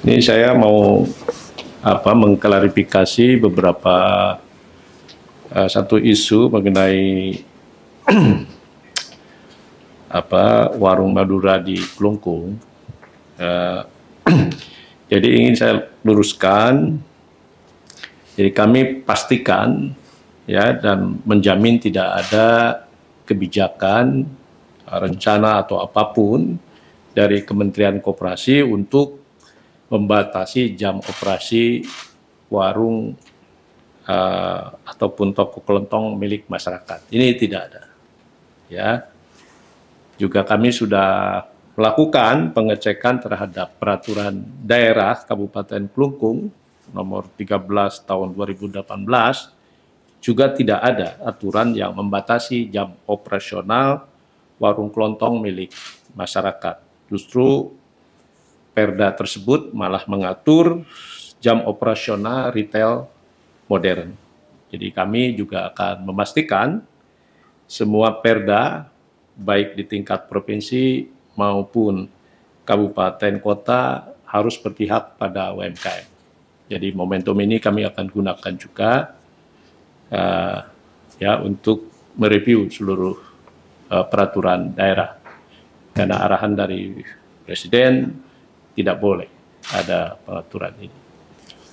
Ini saya mau apa mengklarifikasi beberapa uh, satu isu mengenai apa warung Madura di Klungkung. Uh, eh, jadi ingin saya luruskan. Jadi kami pastikan ya dan menjamin tidak ada kebijakan, rencana atau apapun dari Kementerian Koperasi untuk membatasi jam operasi warung uh, ataupun toko kelontong milik masyarakat. Ini tidak ada. Ya. Juga kami sudah melakukan pengecekan terhadap peraturan daerah Kabupaten Klungkung nomor 13 tahun 2018 juga tidak ada aturan yang membatasi jam operasional warung kelontong milik masyarakat. Justru perda tersebut malah mengatur jam operasional retail modern. Jadi kami juga akan memastikan semua perda baik di tingkat provinsi maupun kabupaten kota harus berpihak pada UMKM. Jadi momentum ini kami akan gunakan juga uh, ya untuk mereview seluruh uh, peraturan daerah karena arahan dari presiden tidak boleh ada peraturan ini.